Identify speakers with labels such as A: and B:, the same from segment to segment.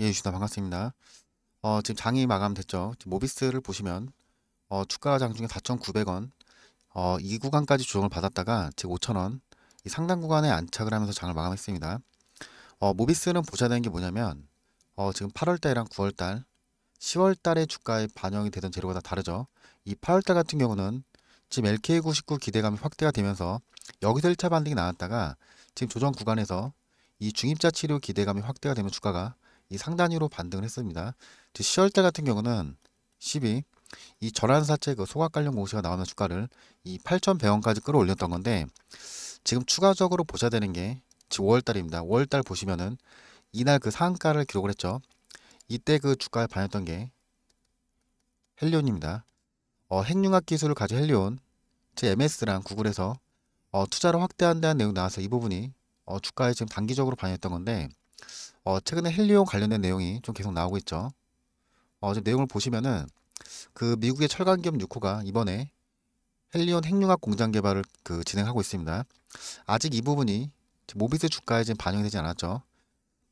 A: 예, 주다 반갑습니다. 어, 지금 장이 마감됐죠. 지금 모비스를 보시면 어, 주가 장 중에 4,900원 어, 이 구간까지 조정을 받았다가 지금 5,000원 이상당 구간에 안착을 하면서 장을 마감했습니다. 어, 모비스는 보셔야 되는 게 뭐냐면 어, 지금 8월달이랑 9월달 10월달의 주가에 반영이 되던 재료가 다 다르죠. 이 8월달 같은 경우는 지금 LK99 기대감이 확대가 되면서 여기서 1차 반등이 나왔다가 지금 조정 구간에서 이 중입자 치료 기대감이 확대가 되면 주가가 이 상단위로 반등을 했습니다. 10월달 같은 경우는 1 0위이 전환사채 그 소각 관련 공시가 나오는 주가를 이 8,100원까지 끌어올렸던 건데 지금 추가적으로 보셔야 되는 게 지금 5월달입니다. 5월달 보시면은 이날 그 상한가를 기록을 했죠. 이때 그 주가에 반했던 게 헬리온입니다. 어, 핵융합 기술을 가진 헬리온, 제 MS랑 구글에서 어, 투자를 확대한 다는 내용 나와서 이 부분이 어, 주가에 지금 단기적으로 반했던 건데 어, 최근에 헬리온 관련된 내용이 좀 계속 나오고 있죠. 어, 지금 내용을 보시면은 그 미국의 철강 기업 유호가 이번에 헬리온 핵융합 공장 개발을 그 진행하고 있습니다. 아직 이 부분이 모비스 주가에 지금 반영 되지 않았죠.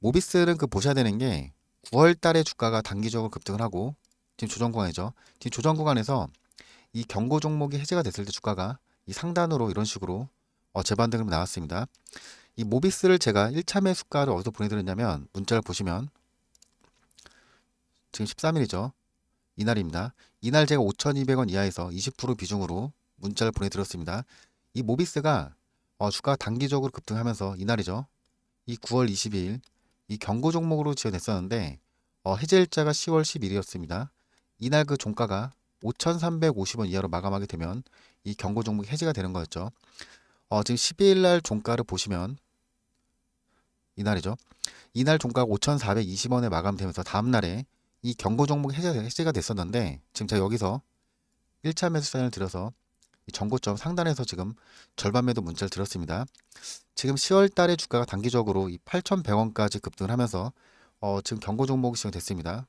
A: 모비스는 그 보셔야 되는 게 9월 달에 주가가 단기적으로 급등을 하고 지금 조정 구간이죠. 지금 조정 구간에서 이 경고 종목이 해제가 됐을 때 주가가 이 상단으로 이런 식으로 어, 재반등을 나왔습니다. 이 모비스를 제가 1차 매수가를 어디서 보내드렸냐면 문자를 보시면 지금 13일이죠. 이날입니다. 이날 제가 5,200원 이하에서 20% 비중으로 문자를 보내드렸습니다. 이 모비스가 어, 주가 단기적으로 급등하면서 이날이죠. 이 9월 22일 이 경고 종목으로 지어냈었는데 어, 해제일자가 10월 11일이었습니다. 이날 그 종가가 5,350원 이하로 마감하게 되면 이 경고 종목 해제가 되는 거였죠. 어, 지금 12일 날 종가를 보시면 이날이죠. 이날 종가가 5,420원에 마감되면서 다음날에 이 경고 종목 해제가 됐었는데 지금 제가 여기서 1차 매수 사인을 들어서 전고점 상단에서 지금 절반 매도 문자를 드렸습니다. 지금 10월 달에 주가가 단기적으로 이 8,100원까지 급등을 하면서 어 지금 경고 종목이 지금됐습니다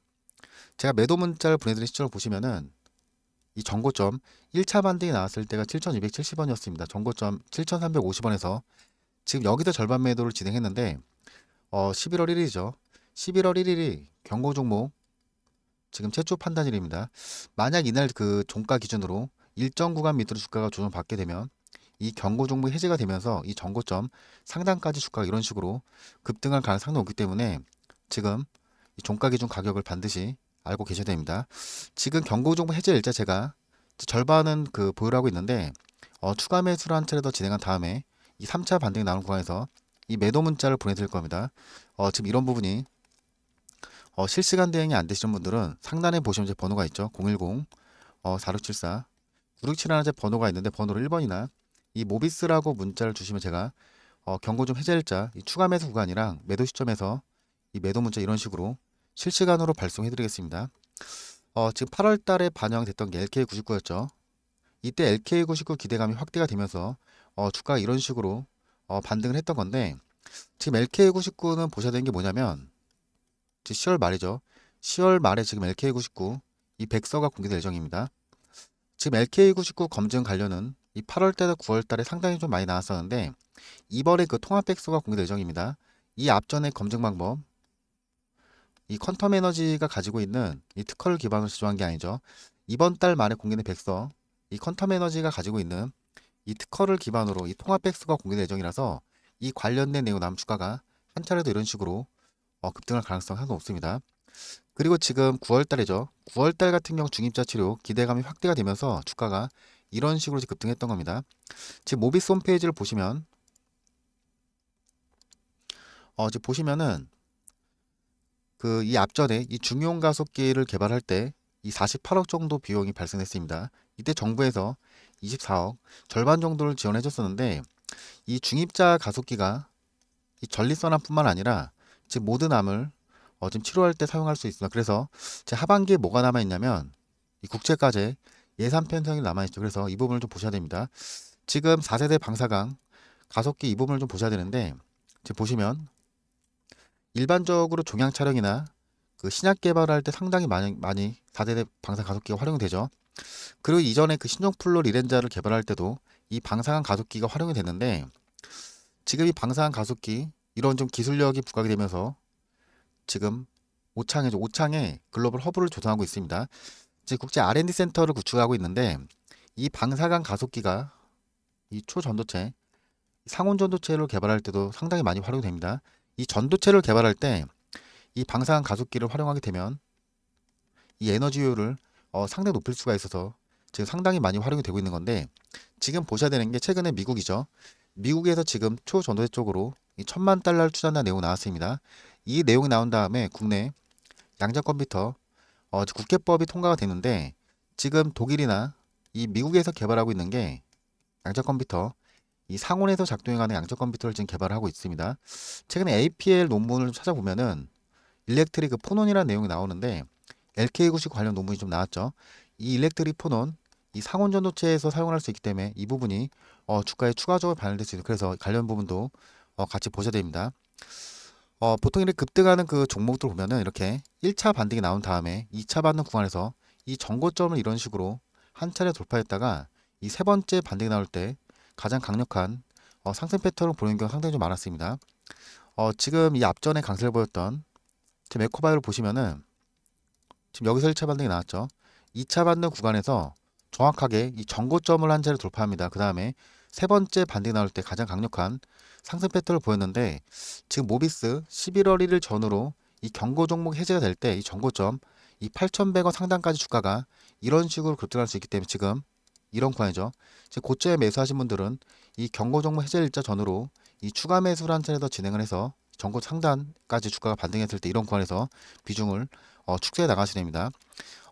A: 제가 매도 문자를 보내드린 시점을 보시면은 이 전고점 1차 반등이 나왔을 때가 7,270원이었습니다. 전고점 7,350원에서 지금 여기서 절반 매도를 진행했는데 어, 11월 1일이죠. 11월 1일이 경고 종목 지금 최초 판단일입니다. 만약 이날 그 종가 기준으로 일정 구간 밑으로 주가가 조정받게 되면 이 경고 종목 해제가 되면서 이 전고점 상단까지 주가가 이런 식으로 급등할 가능성이 높기 때문에 지금 이 종가 기준 가격을 반드시 알고 계셔야 됩니다. 지금 경고 종목 해제 일자 제가 절반은 그 보유하고 있는데 어, 추가 매수를 한 차례 더 진행한 다음에 이 3차 반등이 나온 구간에서 이 매도 문자를 보내드릴 겁니다. 어, 지금 이런 부분이 어, 실시간 대응이 안 되시는 분들은 상단에 보시면 제 번호가 있죠. 010 어, 4674 9671제 번호가 있는데 번호를 1번이나 이 모비스라고 문자를 주시면 제가 어, 경고 좀 해제일자 이 추가 매수 구간이랑 매도 시점에서 이 매도 문자 이런 식으로 실시간으로 발송해 드리겠습니다. 어, 지금 8월 달에 반영됐던 게 LK99였죠. 이때 LK99 기대감이 확대가 되면서 어, 주가가 이런 식으로 어, 반등을 했던 건데 지금 LK99는 보셔야 되는 게 뭐냐면 지금 10월 말이죠. 10월 말에 지금 LK99 이 백서가 공개될 예정입니다. 지금 LK99 검증 관련은 이 8월 때나 9월 달에 상당히 좀 많이 나왔었는데 이번에 그 통합 백서가 공개될 예정입니다. 이앞전에 검증 방법 이 컨텀 에너지가 가지고 있는 이 특허를 기반으로 제조한 게 아니죠. 이번 달 말에 공개된 백서 이 컨텀 에너지가 가지고 있는 이 특허를 기반으로 이 통합 백스가 공개될 예정이라서 이 관련된 내용 남 주가가 한 차례도 이런 식으로 어, 급등할 가능성 은나도 없습니다. 그리고 지금 9월달이죠. 9월달 같은 경우 중입자 치료 기대감이 확대가 되면서 주가가 이런 식으로 급등했던 겁니다. 지금 모비스 홈페이지를 보시면 어, 지금 보시면은 그 이 앞전에 이 중용 가속기를 개발할 때 이 48억 정도 비용이 발생했습니다. 이때 정부에서 24억 절반 정도를 지원해 줬었는데 이 중입자 가속기가 이 전립선암뿐만 아니라 지금 모든 암을 어, 지금 치료할 때 사용할 수 있습니다. 그래서 제 하반기에 뭐가 남아 있냐면 이 국제과제 예산 편성이 남아 있죠. 그래서 이 부분을 좀 보셔야 됩니다. 지금 4세대 방사강 가속기 이 부분을 좀 보셔야 되는데 지금 보시면 일반적으로 종양 촬영이나 그 신약 개발할 때 상당히 많이 많이 4세대 방사 가속기가 활용되죠. 그리고 이전에 그 신종플로 리렌자를 개발할 때도 이 방사광 가속기가 활용이 됐는데 지금 이 방사광 가속기 이런 좀 기술력이 부각이 되면서 지금 오창에죠. 오창에 글로벌 허브를 조성하고 있습니다. 이제 국제 R&D 센터를 구축하고 있는데 이 방사광 가속기가 이 초전도체 상온 전도체를 개발할 때도 상당히 많이 활용됩니다. 이 전도체를 개발할 때 이 방사광 가속기를 활용하게 되면 이 에너지 효율을 어, 상당히 높일 수가 있어서 지금 상당히 많이 활용이 되고 있는 건데 지금 보셔야 되는 게 최근에 미국이죠. 미국에서 지금 초전도세 쪽으로 천만 달러를 투자한 다는 내용이 나왔습니다. 이 내용이 나온 다음에 국내 양자 컴퓨터 어, 국회법이 통과가 되는데 지금 독일이나 이 미국에서 개발하고 있는 게 양자 컴퓨터 이 상온에서 작동해가는 양자 컴퓨터를 지금 개발하고 있습니다. 최근에 APL 논문을 찾아보면은 일렉트릭 그 포논이라는 내용이 나오는데 LK 구식 관련 논문이 좀 나왔죠. 이 일렉트리폰은 이 상온 전도체에서 사용할 수 있기 때문에 이 부분이 어, 주가에 추가적으로 반영될 수 있는 그래서 관련 부분도 어, 같이 보셔야 됩니다. 어, 보통 이렇게 급등하는 그 종목들 보면은 이렇게 1차 반등이 나온 다음에 2차 반등 구간에서 이 정고점을 이런 식으로 한 차례 돌파했다가 이 세 번째 반등이 나올 때 가장 강력한 어, 상승 패턴을 보는경우 상당히 좀 많았습니다. 어, 지금 이 앞전에 강세를 보였던 제 메코바이를 보시면은 지금 여기서 1차 반등이 나왔죠. 2차 반등 구간에서 정확하게 이 전고점을 한 차례 돌파합니다. 그 다음에 세 번째 반등이 나올 때 가장 강력한 상승 패턴을 보였는데 지금 모비스 11월 1일 전후로 이 경고 종목 해제가 될 때 이 전고점 이 8,100원 상단까지 주가가 이런 식으로 급등할 수 있기 때문에 지금 이런 구간이죠. 지금 고점에 매수하신 분들은 이 경고 종목 해제 일자 전후로 이 추가 매수를 한 차례 더 진행을 해서 전고 상단까지 주가가 반등했을 때 이런 구간에서 비중을 어, 축제에 나가시야 됩니다.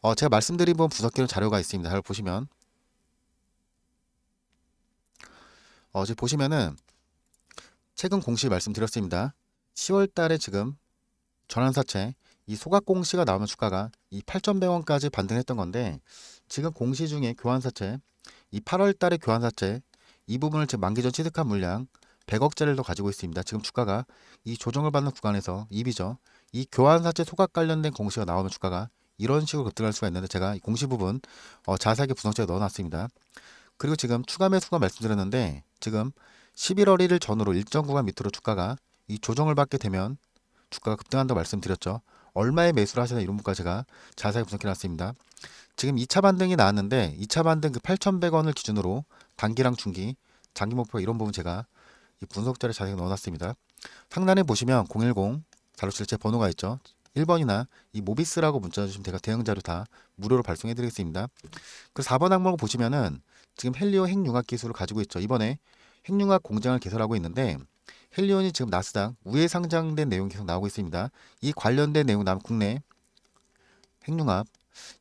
A: 어, 제가 말씀드린 부분 분석기로 자료가 있습니다. 잘 보시면 어, 지금 보시면은 최근 공시 말씀드렸습니다. 10월 달에 지금 전환사채 이 소각 공시가 나오면 주가가 이 8,100원까지 반등했던 건데 지금 공시 중에 교환사채 이 8월 달에 교환사채 이 부분을 지금 만기 전 취득한 물량 100억짜리를 더 가지고 있습니다. 지금 주가가 이 조정을 받는 구간에서 2비죠. 이 교환사채 소각 관련된 공시가 나오면 주가가 이런 식으로 급등할 수가 있는데 제가 이 공시 부분 어, 자세하게 분석자에 넣어놨습니다. 그리고 지금 추가 매수가 말씀드렸는데 지금 11월 1일 전후로 일정 구간 밑으로 주가가 이 조정을 받게 되면 주가가 급등한다고 말씀드렸죠. 얼마에 매수를 하시나 이런 부분까지 제가 자세히 분석해놨습니다. 지금 2차 반등이 나왔는데 2차 반등 그 8,100원을 기준으로 단기랑 중기, 장기 목표 이런 부분 제가 이 분석자를 자세히 넣어놨습니다. 상단에 보시면 010 자료 실제 번호가 있죠. 1번이나 이 모비스라고 문자 주시면 제가 대응 자료 다 무료로 발송해 드리겠습니다. 그 4번 항목을 보시면은 지금 헬리오 핵융합 기술을 가지고 있죠. 이번에 핵융합 공장을 개설하고 있는데 헬리온이 지금 나스닥 우회 상장된 내용이 계속 나오고 있습니다. 이 관련된 내용 남 국내 핵융합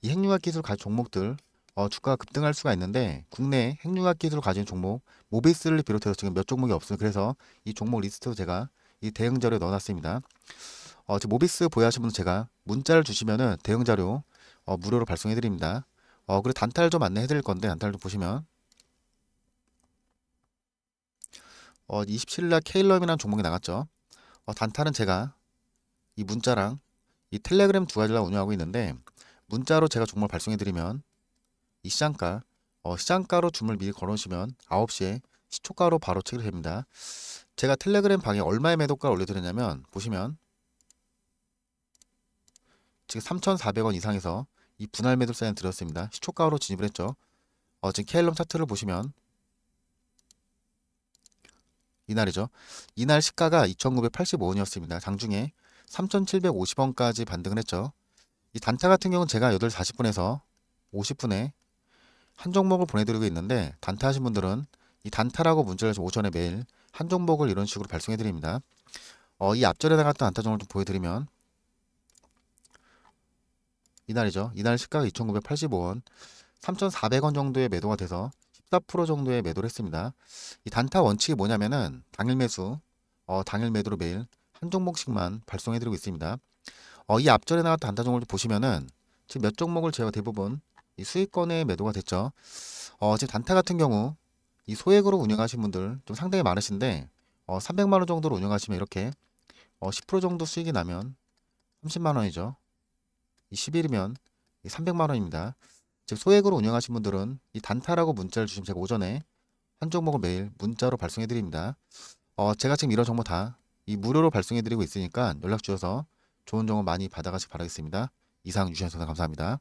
A: 이 핵융합 기술 가진 종목들 어, 주가가 급등할 수가 있는데 국내 핵융합 기술을 가진 종목 모비스를 비롯해서 지금 몇 종목이 없어요. 그래서 이 종목 리스트로 제가 이 대응 자료 넣어놨습니다. 어, 지금 모비스 보유하신 분은 제가 문자를 주시면은 대응 자료 어, 무료로 발송해 드립니다. 어, 그리고 단타를 좀 안내해 드릴 건데 단타를 좀 보시면 어, 27일날 케일럼이라는 종목이 나갔죠. 어, 단타는 제가 이 문자랑 이 텔레그램 두 가지를 운영하고 있는데 문자로 제가 종목을 발송해 드리면 이 시장가 어, 시장가로 주문을 미리 걸어놓으시면 9시에 시초가로 바로 체결됩니다. 제가 텔레그램 방에 얼마의 매도가 올려드렸냐면 보시면 지금 3,400원 이상에서 이 분할 매도 사인 드렸습니다. 시초가로 진입을 했죠. 어, 지금 케일럼 차트를 보시면 이날이죠. 이날 시가가 2,985원이었습니다. 장중에 3,750원까지 반등을 했죠. 이 단타 같은 경우는 제가 8 40분에서 50분에 한 종목을 보내드리고 있는데 단타 하신 분들은 이 단타라고 문자를 해서 5천에 매일 한 종목을 이런 식으로 발송해 드립니다. 어, 이 앞절에 나갔던 단타종을 좀 보여드리면 이날이죠. 이날 시가 2,985원, 3,400원 정도의 매도가 돼서 14% 정도의 매도를 했습니다. 이 단타 원칙이 뭐냐면은 당일 매수, 어, 당일 매도로 매일 한 종목씩만 발송해드리고 있습니다. 어, 이 앞절에 나왔던 단타 종을 보시면은 지금 몇 종목을 제가 대부분 이 수익권에 매도가 됐죠. 어, 지금 단타 같은 경우 이 소액으로 운영하신 분들 좀 상당히 많으신데 어, 300만 원 정도로 운영하시면 이렇게 어, 10% 정도 수익이 나면 30만 원이죠. 1 0일이면 300만 원입니다. 즉 소액으로 운영하신 분들은 이 단타라고 문자를 주시면 제가 오전에 한 종목을 매일 문자로 발송해 드립니다. 어, 제가 지금 이런 정보 다 이 무료로 발송해 드리고 있으니까 연락 주셔서 좋은 정보 많이 받아가시기 바라겠습니다. 이상 주셔서 감사합니다.